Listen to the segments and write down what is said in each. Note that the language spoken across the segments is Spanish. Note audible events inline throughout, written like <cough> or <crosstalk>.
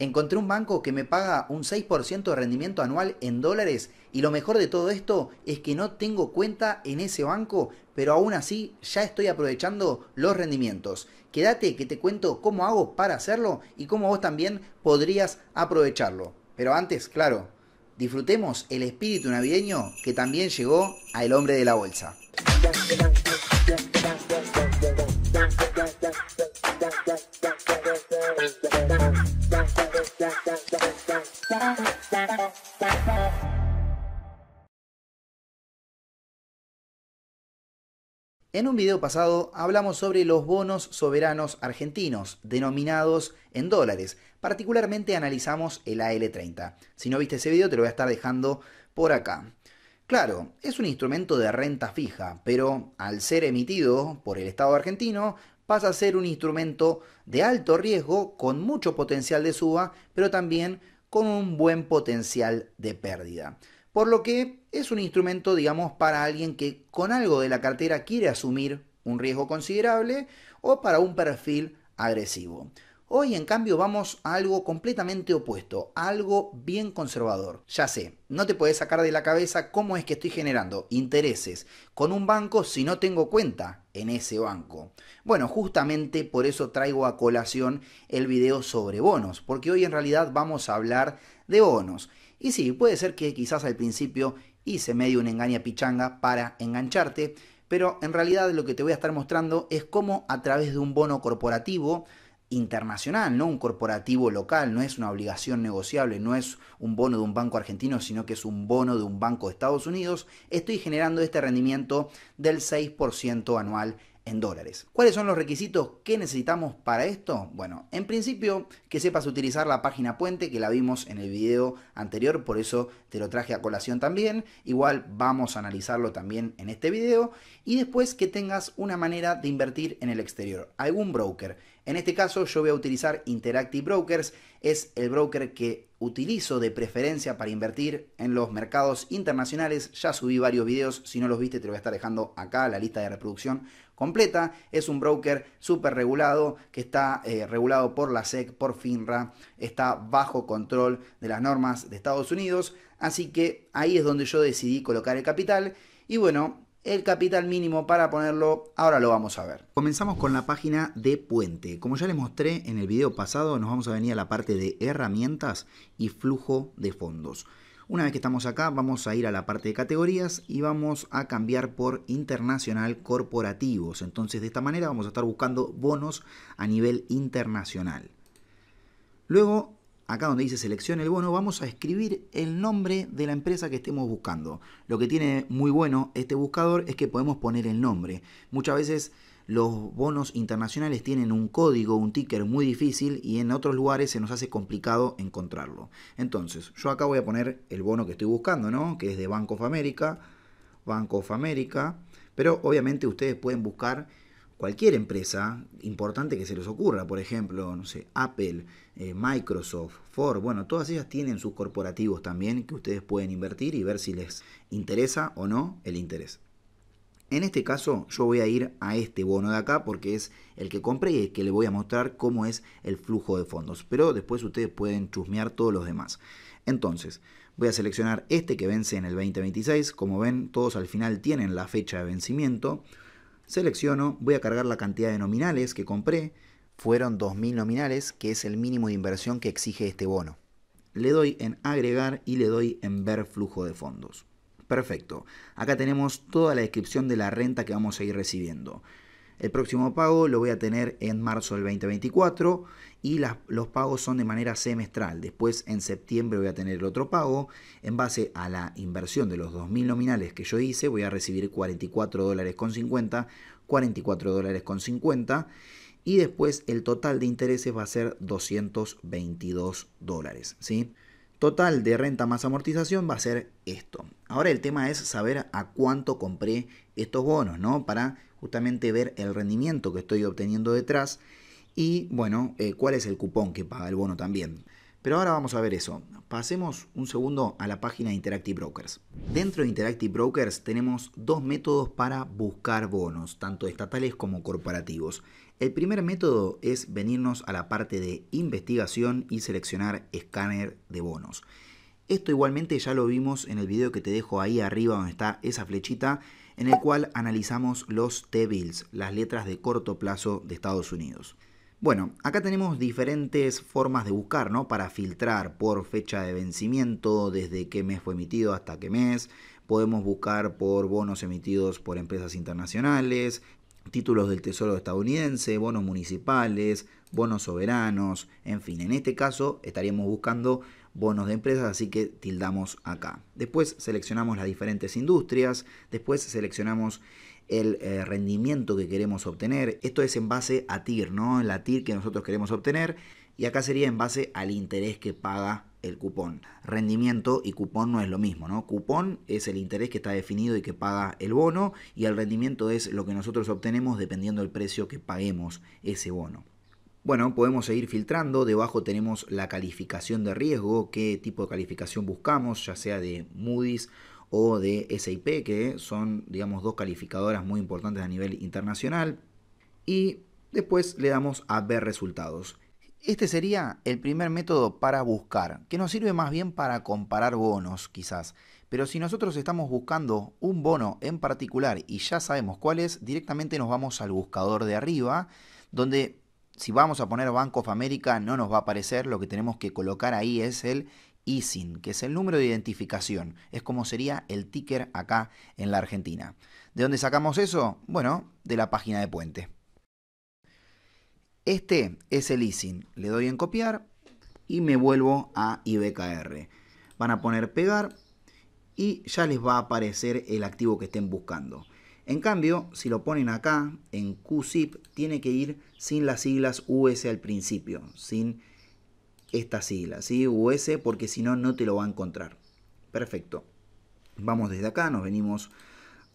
Encontré un banco que me paga un 6% de rendimiento anual en dólares y lo mejor de todo esto es que no tengo cuenta en ese banco, pero aún así ya estoy aprovechando los rendimientos. Quédate que te cuento cómo hago para hacerlo y cómo vos también podrías aprovecharlo. Pero antes, claro, disfrutemos el espíritu navideño que también llegó al hombre de la bolsa. <laughs> En un video pasado hablamos sobre los bonos soberanos argentinos, denominados en dólares. Particularmente analizamos el AL30. Si no viste ese video te lo voy a estar dejando por acá. Claro, es un instrumento de renta fija, pero al ser emitido por el Estado argentino, pasa a ser un instrumento de alto riesgo, con mucho potencial de suba, pero también con un buen potencial de pérdida. Por lo que es un instrumento, digamos, para alguien que con algo de la cartera quiere asumir un riesgo considerable o para un perfil agresivo. Hoy en cambio vamos a algo completamente opuesto, algo bien conservador. Ya sé, no te puedes sacar de la cabeza cómo es que estoy generando intereses con un banco si no tengo cuenta en ese banco. Bueno, justamente por eso traigo a colación el video sobre bonos, porque hoy en realidad vamos a hablar de bonos. Y sí, puede ser que quizás al principio hice medio una engaña pichanga para engancharte, pero en realidad lo que te voy a estar mostrando es cómo a través de un bono corporativo internacional, no un corporativo local, no es una obligación negociable, no es un bono de un banco argentino, sino que es un bono de un banco de Estados Unidos, estoy generando este rendimiento del 6% anual en dólares. ¿Cuáles son los requisitos que necesitamos para esto? Bueno, en principio que sepas utilizar la página puente que la vimos en el video anterior, por eso te lo traje a colación también. Igual vamos a analizarlo también en este video. Y después que tengas una manera de invertir en el exterior, algún broker. En este caso yo voy a utilizar Interactive Brokers, es el broker que utilizo de preferencia para invertir en los mercados internacionales. Ya subí varios videos, si no los viste te lo voy a estar dejando acá la lista de reproducción completa. Es un broker súper regulado que está eh, regulado por la SEC, por FINRA, está bajo control de las normas de Estados Unidos. Así que ahí es donde yo decidí colocar el capital. Y bueno, el capital mínimo para ponerlo, ahora lo vamos a ver. Comenzamos con la página de Puente. Como ya les mostré en el video pasado, nos vamos a venir a la parte de herramientas y flujo de fondos. Una vez que estamos acá, vamos a ir a la parte de categorías y vamos a cambiar por internacional corporativos. Entonces, de esta manera vamos a estar buscando bonos a nivel internacional. Luego acá donde dice selecciona el bono, vamos a escribir el nombre de la empresa que estemos buscando. Lo que tiene muy bueno este buscador es que podemos poner el nombre. Muchas veces los bonos internacionales tienen un código, un ticker muy difícil y en otros lugares se nos hace complicado encontrarlo. Entonces, yo acá voy a poner el bono que estoy buscando, ¿no? Que es de Banco of America, Bank of America, pero obviamente ustedes pueden buscar cualquier empresa importante que se les ocurra, por ejemplo, no sé, Apple, eh, Microsoft, Ford, bueno, todas ellas tienen sus corporativos también que ustedes pueden invertir y ver si les interesa o no el interés. En este caso yo voy a ir a este bono de acá porque es el que compré y es que le voy a mostrar cómo es el flujo de fondos. Pero después ustedes pueden chusmear todos los demás. Entonces, voy a seleccionar este que vence en el 2026. Como ven, todos al final tienen la fecha de vencimiento. Selecciono, voy a cargar la cantidad de nominales que compré. Fueron 2.000 nominales, que es el mínimo de inversión que exige este bono. Le doy en agregar y le doy en ver flujo de fondos. Perfecto. Acá tenemos toda la descripción de la renta que vamos a ir recibiendo. El próximo pago lo voy a tener en marzo del 2024 y los pagos son de manera semestral. Después en septiembre voy a tener el otro pago. En base a la inversión de los 2.000 nominales que yo hice, voy a recibir 44 dólares con 50, 44 dólares con 50 y después el total de intereses va a ser 222 dólares. ¿sí? Total de renta más amortización va a ser esto. Ahora el tema es saber a cuánto compré estos bonos, ¿no? Para justamente ver el rendimiento que estoy obteniendo detrás y, bueno, eh, cuál es el cupón que paga el bono también. Pero ahora vamos a ver eso. Pasemos un segundo a la página de Interactive Brokers. Dentro de Interactive Brokers tenemos dos métodos para buscar bonos, tanto estatales como corporativos. El primer método es venirnos a la parte de investigación y seleccionar escáner de bonos. Esto igualmente ya lo vimos en el video que te dejo ahí arriba donde está esa flechita, en el cual analizamos los T-bills, las letras de corto plazo de Estados Unidos. Bueno, acá tenemos diferentes formas de buscar, ¿no? Para filtrar por fecha de vencimiento, desde qué mes fue emitido hasta qué mes. Podemos buscar por bonos emitidos por empresas internacionales, títulos del Tesoro estadounidense, bonos municipales, bonos soberanos, en fin, en este caso estaríamos buscando bonos de empresas, así que tildamos acá. Después seleccionamos las diferentes industrias, después seleccionamos el eh, rendimiento que queremos obtener. Esto es en base a TIR, ¿no? La TIR que nosotros queremos obtener. Y acá sería en base al interés que paga el cupón. Rendimiento y cupón no es lo mismo, ¿no? Cupón es el interés que está definido y que paga el bono y el rendimiento es lo que nosotros obtenemos dependiendo del precio que paguemos ese bono. Bueno, podemos seguir filtrando, debajo tenemos la calificación de riesgo, qué tipo de calificación buscamos, ya sea de Moody's o de SIP, que son, digamos, dos calificadoras muy importantes a nivel internacional. Y después le damos a ver resultados. Este sería el primer método para buscar, que nos sirve más bien para comparar bonos quizás. Pero si nosotros estamos buscando un bono en particular y ya sabemos cuál es, directamente nos vamos al buscador de arriba, donde si vamos a poner Banco of America no nos va a aparecer, lo que tenemos que colocar ahí es el ISIN, que es el número de identificación, es como sería el ticker acá en la Argentina. ¿De dónde sacamos eso? Bueno, de la página de Puente. Este es el ISIN, le doy en copiar y me vuelvo a IBKR. Van a poner pegar y ya les va a aparecer el activo que estén buscando. En cambio, si lo ponen acá, en QZIP, tiene que ir sin las siglas US al principio, sin estas siglas, ¿sí? US, porque si no, no te lo va a encontrar. Perfecto. Vamos desde acá, nos venimos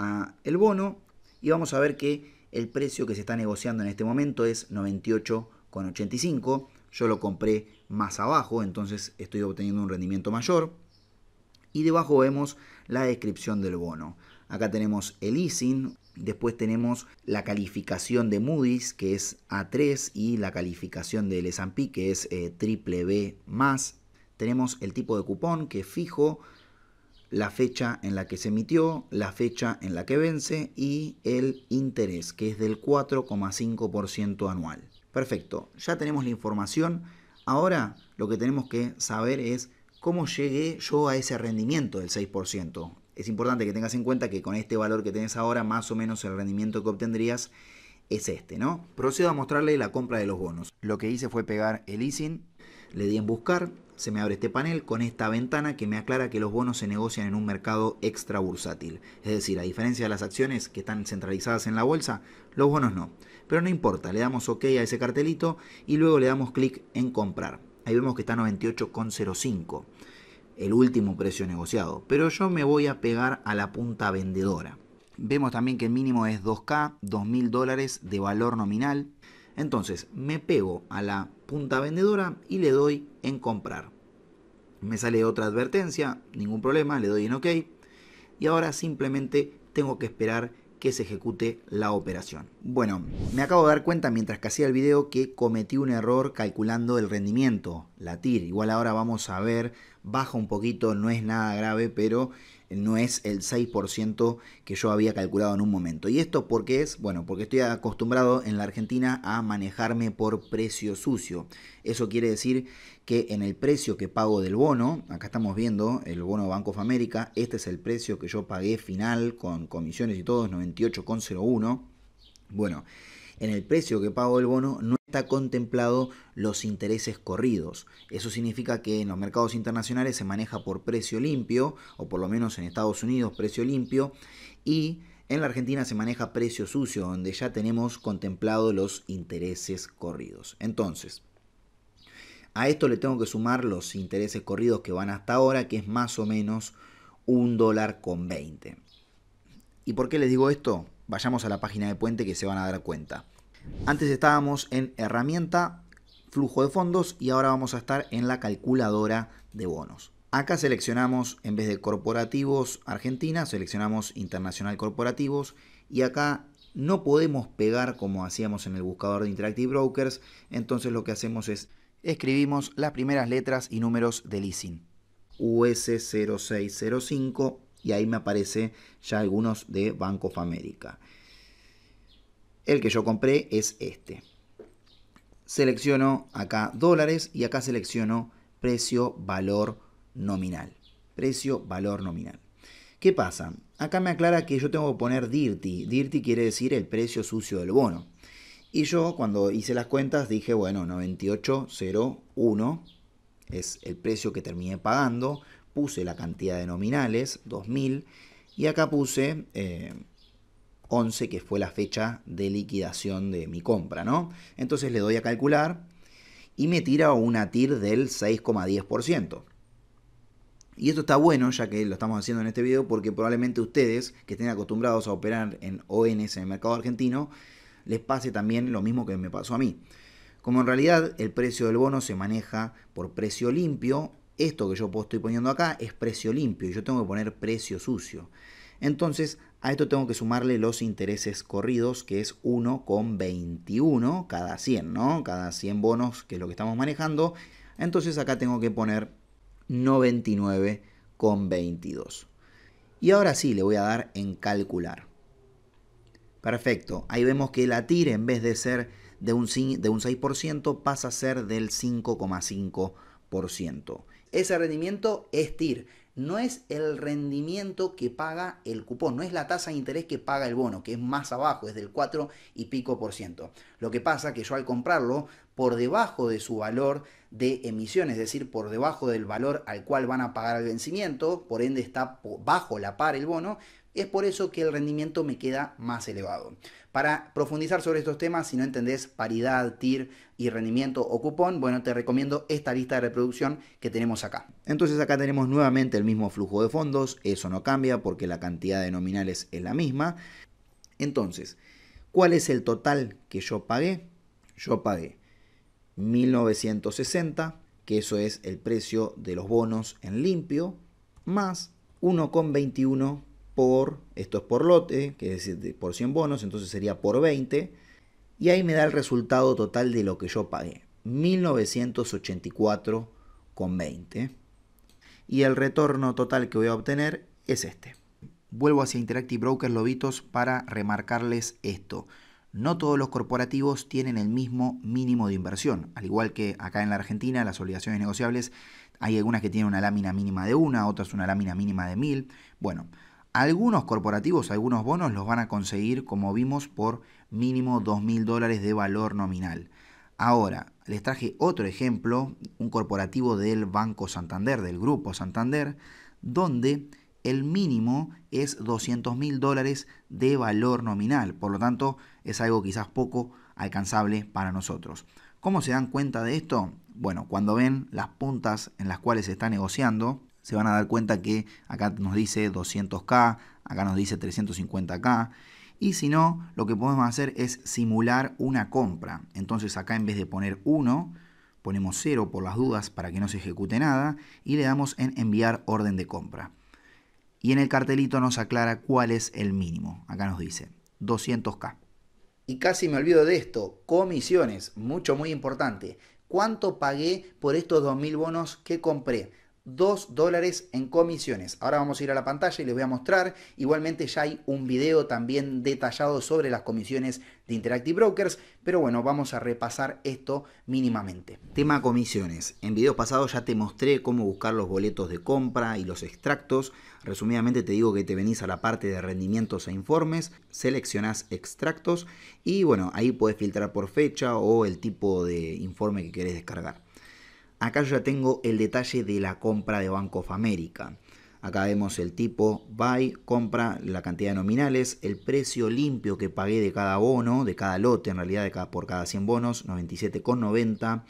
a el bono y vamos a ver que el precio que se está negociando en este momento es 98,85. Yo lo compré más abajo, entonces estoy obteniendo un rendimiento mayor. Y debajo vemos la descripción del bono. Acá tenemos el easing, después tenemos la calificación de Moody's que es A3 y la calificación del S&P que es eh, triple B+. Tenemos el tipo de cupón que es fijo, la fecha en la que se emitió, la fecha en la que vence y el interés, que es del 4,5% anual. Perfecto, ya tenemos la información. Ahora lo que tenemos que saber es cómo llegué yo a ese rendimiento del 6% es importante que tengas en cuenta que con este valor que tenés ahora, más o menos el rendimiento que obtendrías es este, ¿no? Procedo a mostrarle la compra de los bonos. Lo que hice fue pegar el easing le di en buscar, se me abre este panel con esta ventana que me aclara que los bonos se negocian en un mercado extra bursátil. Es decir, a diferencia de las acciones que están centralizadas en la bolsa, los bonos no. Pero no importa, le damos OK a ese cartelito y luego le damos clic en comprar. Ahí vemos que está 98,05 el último precio negociado, pero yo me voy a pegar a la punta vendedora. Vemos también que el mínimo es 2K, 2.000 dólares de valor nominal. Entonces me pego a la punta vendedora y le doy en comprar. Me sale otra advertencia, ningún problema, le doy en OK. Y ahora simplemente tengo que esperar que se ejecute la operación. Bueno, me acabo de dar cuenta mientras que hacía el video que cometí un error calculando el rendimiento, la TIR. Igual ahora vamos a ver, baja un poquito, no es nada grave, pero no es el 6% que yo había calculado en un momento. ¿Y esto porque es? Bueno, porque estoy acostumbrado en la Argentina a manejarme por precio sucio. Eso quiere decir que en el precio que pago del bono, acá estamos viendo el bono Banco of America, este es el precio que yo pagué final con comisiones y todo, 98,01. Bueno, en el precio que pago el bono no contemplado los intereses corridos. Eso significa que en los mercados internacionales se maneja por precio limpio, o por lo menos en Estados Unidos precio limpio, y en la Argentina se maneja precio sucio, donde ya tenemos contemplado los intereses corridos. Entonces, a esto le tengo que sumar los intereses corridos que van hasta ahora, que es más o menos un dólar con 20. ¿Y por qué les digo esto? Vayamos a la página de Puente que se van a dar cuenta. Antes estábamos en herramienta, flujo de fondos y ahora vamos a estar en la calculadora de bonos. Acá seleccionamos, en vez de corporativos Argentina, seleccionamos internacional corporativos y acá no podemos pegar como hacíamos en el buscador de Interactive Brokers, entonces lo que hacemos es escribimos las primeras letras y números del ISIN. US0605 y ahí me aparece ya algunos de banco of America. El que yo compré es este. Selecciono acá dólares y acá selecciono precio, valor nominal. Precio, valor nominal. ¿Qué pasa? Acá me aclara que yo tengo que poner dirty. Dirty quiere decir el precio sucio del bono. Y yo cuando hice las cuentas dije, bueno, 9801 es el precio que terminé pagando. Puse la cantidad de nominales, 2000. Y acá puse... Eh, 11, que fue la fecha de liquidación de mi compra, ¿no? Entonces le doy a calcular y me tira una TIR del 6,10%. Y esto está bueno, ya que lo estamos haciendo en este video, porque probablemente ustedes, que estén acostumbrados a operar en ONs en el mercado argentino, les pase también lo mismo que me pasó a mí. Como en realidad el precio del bono se maneja por precio limpio, esto que yo estoy poniendo acá es precio limpio y yo tengo que poner precio sucio. Entonces a esto tengo que sumarle los intereses corridos, que es 1,21 cada 100, ¿no? Cada 100 bonos, que es lo que estamos manejando. Entonces acá tengo que poner 99,22. Y ahora sí, le voy a dar en calcular. Perfecto, ahí vemos que la TIR en vez de ser de un, 6% pasa a ser del 5,5%. Ese rendimiento es TIR no es el rendimiento que paga el cupón, no es la tasa de interés que paga el bono, que es más abajo, es del 4 y pico por ciento. Lo que pasa que yo al comprarlo por debajo de su valor de emisión, es decir, por debajo del valor al cual van a pagar el vencimiento, por ende está bajo la par el bono, es por eso que el rendimiento me queda más elevado. Para profundizar sobre estos temas, si no entendés paridad, TIR, y rendimiento o cupón, bueno, te recomiendo esta lista de reproducción que tenemos acá. Entonces acá tenemos nuevamente el mismo flujo de fondos, eso no cambia porque la cantidad de nominales es la misma. Entonces, ¿cuál es el total que yo pagué? Yo pagué 1960, que eso es el precio de los bonos en limpio, más 1,21 por, esto es por lote, que es decir, por 100 bonos, entonces sería por 20 y ahí me da el resultado total de lo que yo pagué. 1984,20. Y el retorno total que voy a obtener es este. Vuelvo hacia Interactive Brokers Lobitos para remarcarles esto. No todos los corporativos tienen el mismo mínimo de inversión. Al igual que acá en la Argentina, las obligaciones negociables hay algunas que tienen una lámina mínima de una, otras una lámina mínima de mil. Bueno, algunos corporativos, algunos bonos los van a conseguir, como vimos, por mínimo 2.000 dólares de valor nominal. Ahora, les traje otro ejemplo, un corporativo del Banco Santander, del Grupo Santander, donde el mínimo es 200.000 mil dólares de valor nominal. Por lo tanto, es algo quizás poco alcanzable para nosotros. ¿Cómo se dan cuenta de esto? Bueno, cuando ven las puntas en las cuales se está negociando, se van a dar cuenta que acá nos dice 200K, acá nos dice 350K. Y si no, lo que podemos hacer es simular una compra. Entonces acá en vez de poner 1, ponemos 0 por las dudas para que no se ejecute nada y le damos en enviar orden de compra. Y en el cartelito nos aclara cuál es el mínimo. Acá nos dice 200K. Y casi me olvido de esto, comisiones, mucho muy importante. ¿Cuánto pagué por estos 2.000 bonos que compré? 2 dólares en comisiones. Ahora vamos a ir a la pantalla y les voy a mostrar. Igualmente ya hay un video también detallado sobre las comisiones de Interactive Brokers, pero bueno, vamos a repasar esto mínimamente. Tema comisiones. En videos pasados ya te mostré cómo buscar los boletos de compra y los extractos. Resumidamente te digo que te venís a la parte de rendimientos e informes, seleccionás extractos y bueno, ahí puedes filtrar por fecha o el tipo de informe que querés descargar. Acá ya tengo el detalle de la compra de Banco of America. Acá vemos el tipo buy, compra, la cantidad de nominales, el precio limpio que pagué de cada bono, de cada lote en realidad, de cada, por cada 100 bonos, 97,90.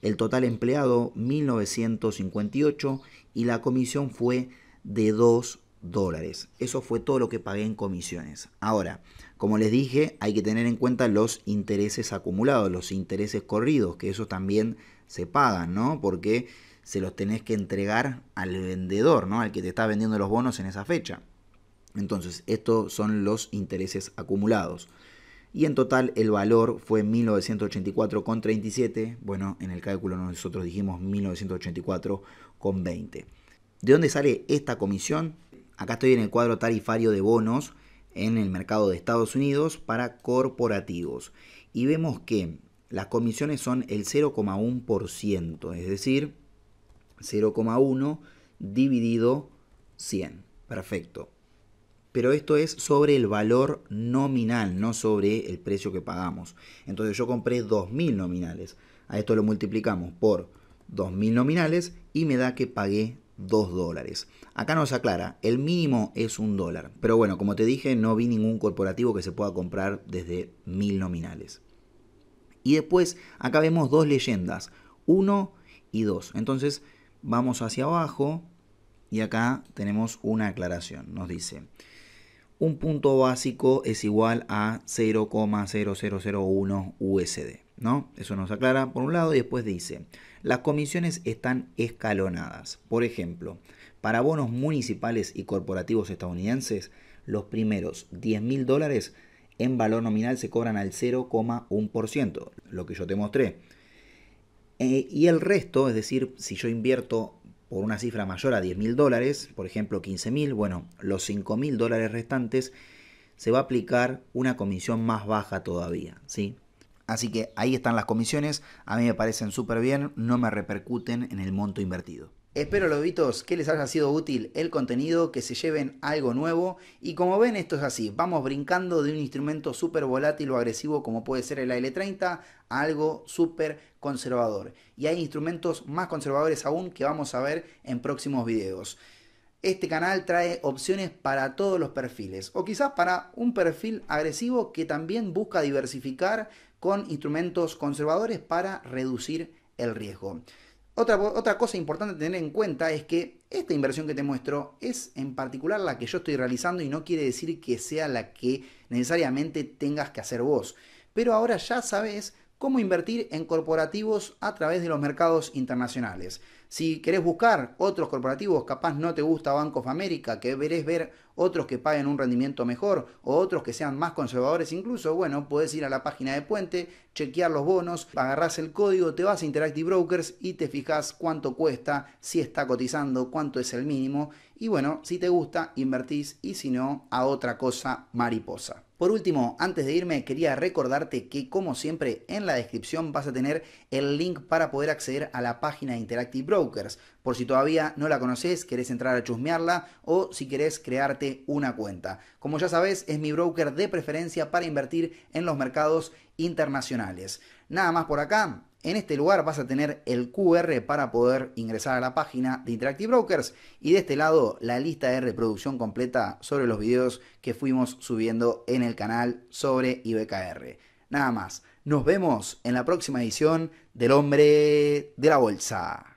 El total empleado, 1958. Y la comisión fue de 2 dólares. Eso fue todo lo que pagué en comisiones. Ahora, como les dije, hay que tener en cuenta los intereses acumulados, los intereses corridos, que eso también se pagan, ¿no? Porque se los tenés que entregar al vendedor, ¿no? Al que te está vendiendo los bonos en esa fecha. Entonces, estos son los intereses acumulados. Y en total el valor fue 1984,37. Bueno, en el cálculo nosotros dijimos 1984,20. ¿De dónde sale esta comisión? Acá estoy en el cuadro tarifario de bonos en el mercado de Estados Unidos para corporativos. Y vemos que las comisiones son el 0,1%, es decir, 0,1 dividido 100. Perfecto. Pero esto es sobre el valor nominal, no sobre el precio que pagamos. Entonces yo compré 2.000 nominales. A esto lo multiplicamos por 2.000 nominales y me da que pagué 2 dólares. Acá nos aclara, el mínimo es un dólar. Pero bueno, como te dije, no vi ningún corporativo que se pueda comprar desde 1.000 nominales. Y después acá vemos dos leyendas, 1 y 2. Entonces vamos hacia abajo y acá tenemos una aclaración. Nos dice, un punto básico es igual a 0,0001 USD. ¿no? Eso nos aclara por un lado y después dice, las comisiones están escalonadas. Por ejemplo, para bonos municipales y corporativos estadounidenses, los primeros 10 mil dólares en valor nominal se cobran al 0,1%, lo que yo te mostré. Eh, y el resto, es decir, si yo invierto por una cifra mayor a 10 mil dólares, por ejemplo 15 mil, bueno, los 5.000 mil dólares restantes se va a aplicar una comisión más baja todavía, ¿sí? Así que ahí están las comisiones, a mí me parecen súper bien, no me repercuten en el monto invertido. Espero, lobitos, que les haya sido útil el contenido, que se lleven algo nuevo. Y como ven, esto es así: vamos brincando de un instrumento súper volátil o agresivo como puede ser el AL30 a algo súper conservador. Y hay instrumentos más conservadores aún que vamos a ver en próximos videos. Este canal trae opciones para todos los perfiles, o quizás para un perfil agresivo que también busca diversificar con instrumentos conservadores para reducir el riesgo. Otra, cosa importante tener en cuenta es que esta inversión que te muestro es en particular la que yo estoy realizando y no quiere decir que sea la que necesariamente tengas que hacer vos. Pero ahora ya sabes cómo invertir en corporativos a través de los mercados internacionales. Si querés buscar otros corporativos, capaz no te gusta Banco of America, que verés ver otros que paguen un rendimiento mejor o otros que sean más conservadores incluso, bueno, puedes ir a la página de Puente, chequear los bonos, agarrás el código, te vas a Interactive Brokers y te fijas cuánto cuesta, si está cotizando, cuánto es el mínimo y bueno, si te gusta, invertís y si no, a otra cosa mariposa. Por último, antes de irme, quería recordarte que como siempre en la descripción vas a tener el link para poder acceder a la página de Interactive Brokers. Por si todavía no la conoces, querés entrar a chusmearla o si querés crearte una cuenta. Como ya sabes, es mi broker de preferencia para invertir en los mercados internacionales. Nada más por acá. En este lugar vas a tener el QR para poder ingresar a la página de Interactive Brokers y de este lado la lista de reproducción completa sobre los videos que fuimos subiendo en el canal sobre IBKR. Nada más, nos vemos en la próxima edición del hombre de la bolsa.